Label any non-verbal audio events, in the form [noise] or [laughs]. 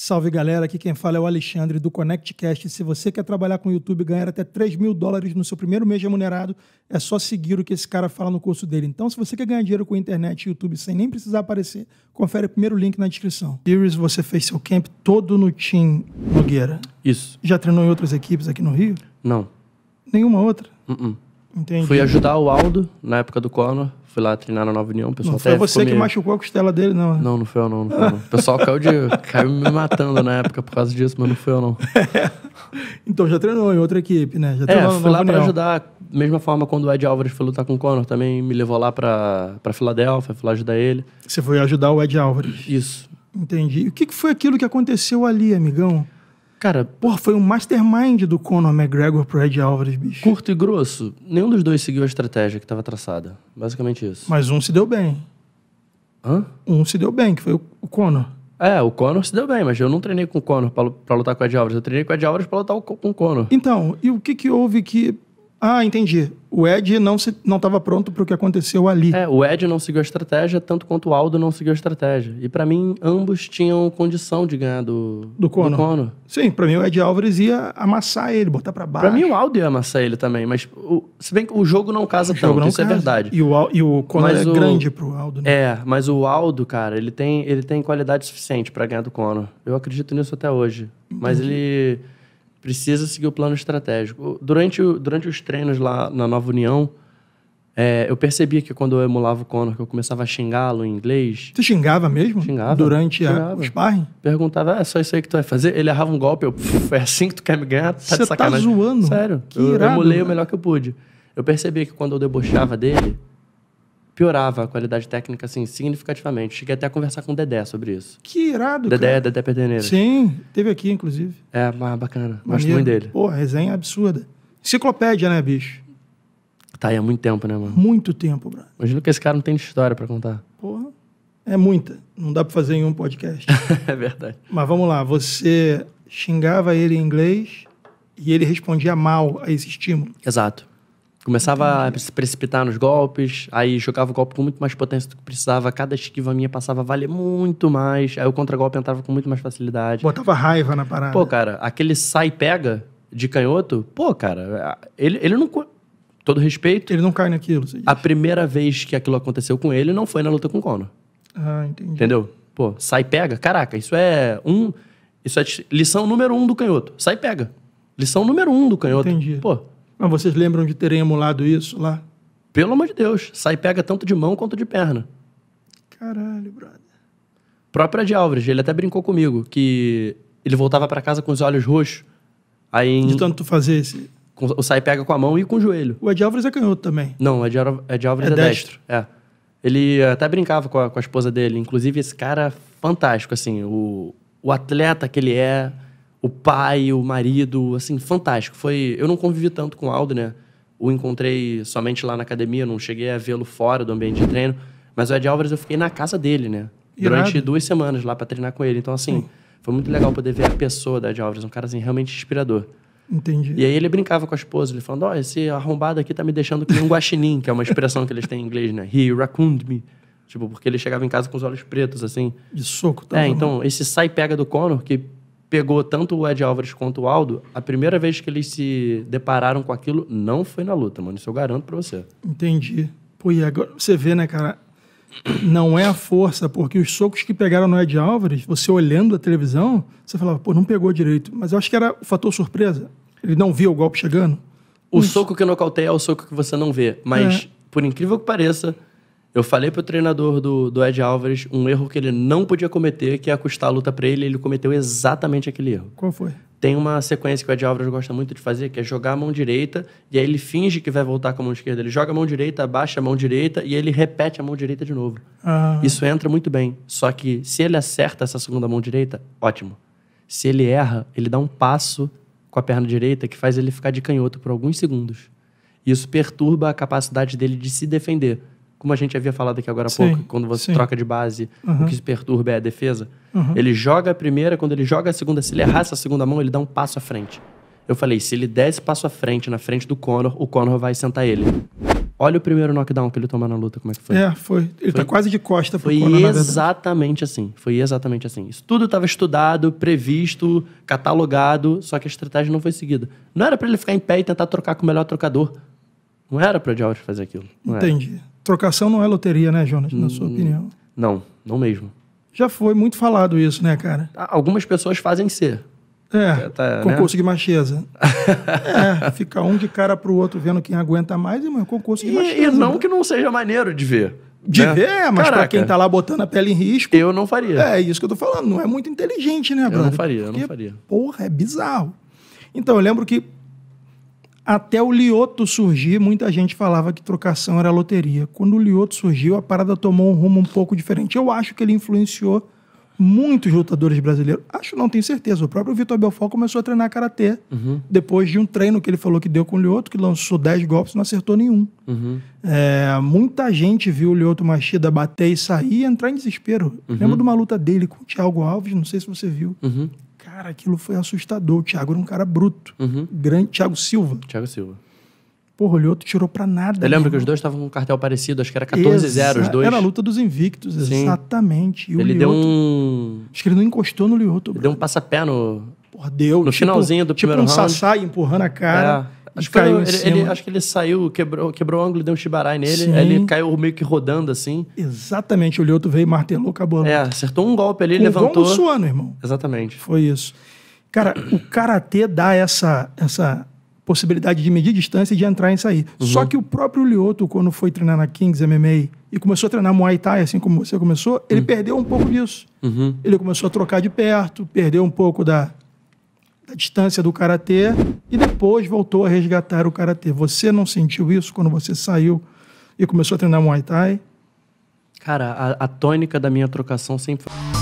Salve galera, aqui quem fala é o Alexandre do ConnectCast. Se você quer trabalhar com o YouTube e ganhar até 3 mil dólares no seu primeiro mês remunerado, é só seguir o que esse cara fala no curso dele. Então, se você quer ganhar dinheiro com a internet e YouTube sem nem precisar aparecer, confere o primeiro link na descrição. Series, você fez seu camp todo no Team Nogueira. Isso. Já treinou em outras equipes aqui no Rio? Não. Nenhuma outra? Uh, -uh. Entendi. Fui ajudar o Aldo na época do Conor. Fui lá treinar na Nova União. O pessoal não foi você que machucou a costela dele, não? Né? Não, não foi eu, não. não foi eu, não. O pessoal caiu, de... [laughs] caiu me matando na época por causa disso, mas não foi eu, não. [laughs] Então já treinou em outra equipe, né? Já é, fui lá para ajudar. Mesma forma quando o Ed Álvares foi lutar com o Conor, também me levou lá para Filadélfia, fui lá ajudar ele. Você foi ajudar o Ed Álvares? Isso. Entendi. E o que foi aquilo que aconteceu ali, amigão? Cara, porra, foi um mastermind do Conor McGregor pro Ed Alvarez, bicho. Curto e grosso, nenhum dos dois seguiu a estratégia que estava traçada. Basicamente isso. Mas um se deu bem. Hã? Um se deu bem, que foi o, Conor. É, o Conor se deu bem, mas eu não treinei com o Conor pra, pra lutar com o Ed Alvarez. Eu treinei com o Ed Alvarez pra lutar com o Conor. Então, e o que que houve que... Ah, entendi o Ed não estava pronto para o que aconteceu ali. É, o Ed não seguiu a estratégia, tanto quanto o Aldo não seguiu a estratégia. E para mim, ambos tinham condição de ganhar do, do, Conor. do Sim, para mim o Ed Álvares ia amassar ele, botar para baixo. Para mim o Aldo ia amassar ele também, mas o, se bem que o jogo não casa o tanto, não isso é casa. é verdade. E o, e o Conor mas é o, grande pro Aldo, né? É, mas o Aldo, cara, ele tem, ele tem qualidade suficiente para ganhar do Conor. Eu acredito nisso até hoje. Entendi. Mas ele precisa seguir o plano estratégico. Durante, o, durante os treinos lá na Nova União, é, eu percebia que quando eu emulava o Conor, que eu começava a xingá-lo em inglês. Tu xingava mesmo? Xingava. Durante xingava. A, o sparring? Perguntava, ah, é só isso aí que tu vai fazer? Ele errava um golpe, eu, é assim que tu quer me ganhar? Tá Você tá zoando? Sério. Que eu irado, emulei né? o melhor que eu pude. Eu percebia que quando eu debochava dele, piorava a qualidade técnica, assim, significativamente. Cheguei até a conversar com o Dedé sobre isso. Que irado, Dedé, cara. Dedé Perdeneira. Sim, teve aqui, inclusive. É, mas bacana. Gosto muito dele. Pô, resenha absurda. Enciclopédia, né, bicho? Tá aí há muito tempo, né, mano? Muito tempo, bro. Imagina que esse cara não tem história para contar. Porra, é muita. Não dá para fazer em um podcast. [laughs] é verdade. Mas vamos lá, você xingava ele em inglês e ele respondia mal a esse estímulo. Exato. Começava uhum. a se precipitar nos golpes, aí jogava o golpe com muito mais potência do que precisava, cada esquiva minha passava a valer muito mais, aí o contragolpe entrava com muito mais facilidade. Botava raiva na parada. Pô, cara, aquele sai-pega de canhoto, pô, cara, ele, ele não. Todo respeito. Ele não cai naquilo. A primeira vez que aquilo aconteceu com ele não foi na luta com o Conor. Ah, entendi. Entendeu? Pô, sai pega. Caraca, isso é um. Isso é lição número um do canhoto. Sai pega. Lição número um do canhoto. Entendi. Pô, mas vocês lembram de terem emulado isso lá? Pelo amor de Deus, sai pega tanto de mão quanto de perna. Caralho, brother. Própria de Álvares, ele até brincou comigo que ele voltava para casa com os olhos roxos. Aí em... De tanto fazer esse. O sai pega com a mão e com o joelho. O Ed Álvares é canhoto também. Não, o Ed, Ed Álvares é, é destro. É. Ele até brincava com a, com a esposa dele. Inclusive, esse cara é fantástico, assim. O, o atleta que ele é o pai, o marido, assim, fantástico. Foi, eu não convivi tanto com o Aldo, né? O encontrei somente lá na academia, não cheguei a vê-lo fora do ambiente de treino, mas o Ed Álvares eu fiquei na casa dele, né? Irado. Durante duas semanas lá para treinar com ele. Então, assim, Sim. foi muito legal poder ver a pessoa do Ed Álvares, um cara assim, realmente inspirador. Entendi. E aí ele brincava com a esposa, ele falando, ó, oh, esse arrombado aqui tá me deixando com um guaxinim, que é uma expressão que eles têm em inglês, né? He raccooned me. Tipo, porque ele chegava em casa com os olhos pretos, assim. De soco, tá? É, então, esse sai-pega do Conor, que pegou tanto o Ed Álvares quanto o Aldo, a primeira vez que eles se depararam com aquilo não foi na luta, mano. Isso eu garanto pra você. Entendi. Pô, e agora você vê, né, cara? Não é a força, porque os socos que pegaram no Ed Álvares, você olhando a televisão, você falava, pô, não pegou direito. Mas eu acho que era o fator surpresa. Ele não viu o golpe chegando. O Isso. soco que eu nocauteia é o soco que você não vê. Mas, é. por incrível que pareça, eu falei para o treinador do, do Ed Álvares um erro que ele não podia cometer, que ia é custar a luta para ele, e ele cometeu exatamente aquele erro. Qual foi? Tem uma sequência que o Ed Álvares gosta muito de fazer, que é jogar a mão direita, e aí ele finge que vai voltar com a mão esquerda. Ele joga a mão direita, abaixa a mão direita, e ele repete a mão direita de novo. Ah. Isso entra muito bem. Só que se ele acerta essa segunda mão direita, ótimo. Se ele erra, ele dá um passo com a perna direita que faz ele ficar de canhoto por alguns segundos. Isso perturba a capacidade dele de se defender como a gente havia falado aqui agora há pouco, quando você sim. troca de base, uhum. o que se perturba é a defesa. Uhum. Ele joga a primeira, quando ele joga a segunda, se ele errar essa segunda mão, ele dá um passo à frente. Eu falei, se ele der esse passo à frente, na frente do Conor, o Conor vai sentar ele. Olha o primeiro knockdown que ele tomou na luta, como é que foi? É, foi. Ele tá foi, tá quase de costa pro Foi Conor, exatamente assim. Foi exatamente assim. Isso tudo estava estudado, previsto, catalogado, só que a estratégia não foi seguida. Não era para ele ficar em pé e tentar trocar com o melhor trocador. Não era para o fazer aquilo. Entendi. Era. Trocação não é loteria, né, Jonas? Na sua hum, opinião? Não, não mesmo. Já foi muito falado isso, né, cara? Ah, algumas pessoas fazem ser. É, tá, tá né? concurso né? de macheza. [laughs] é, fica um de cara pro outro vendo quem aguenta mais, e, mano, concurso de e, macheza. E né? não né? que não seja maneiro de ver. De né? ver, mas para quem tá lá botando a pele em risco. Eu não faria. É, isso que eu tô falando. Não é muito inteligente, né, Bruno? Eu não faria, Porque, eu não faria. Porra, é bizarro. Então, eu lembro que até o Lioto surgir, muita gente falava que trocação era loteria. Quando o Lioto surgiu, a parada tomou um rumo um pouco diferente. Eu acho que ele influenciou muitos lutadores brasileiros. Acho, não tenho certeza. O próprio Vitor Belfort começou a treinar karatê uhum. depois de um treino que ele falou que deu com o Lioto, que lançou 10 golpes e não acertou nenhum. Uhum. É, muita gente viu o Lioto Machida bater e sair e entrar em desespero. Uhum. Lembro de uma luta dele com o Thiago Alves, não sei se você viu. Uhum. Cara, aquilo foi assustador. O Thiago era um cara bruto. Uhum. Grande. Thiago Silva. Thiago Silva. Porra, olhou, tu tirou pra nada. Eu lembro que os dois estavam com um cartel parecido, acho que era 14-0 os dois. Era a luta dos invictos, Sim. exatamente. E ele Lioto, deu um. Acho que ele não encostou no Lioto. Ele deu um passapé no. Porra, deu. No tipo, finalzinho do tipo primeiro um round. Tipo um Sassai empurrando a cara. É. Acho, que, caiu ele, ele, acho que ele saiu, quebrou, quebrou o ângulo, deu um shibarai nele, Sim. ele caiu meio que rodando assim. Exatamente, o Lioto veio, martelou, acabou. Né? É, acertou um golpe ali, Com levantou. Um suando, irmão. Exatamente. Foi isso. Cara, o Karatê dá essa, essa possibilidade de medir distância e de entrar e sair. Uhum. Só que o próprio Lioto, quando foi treinar na Kings MMA e começou a treinar Muay Thai, assim como você começou, ele uhum. perdeu um pouco disso. Uhum. Ele começou a trocar de perto, perdeu um pouco da, da distância do karatê e depois voltou a resgatar o karatê. Você não sentiu isso quando você saiu e começou a treinar Muay Thai? Cara, a, a tônica da minha trocação sempre foi.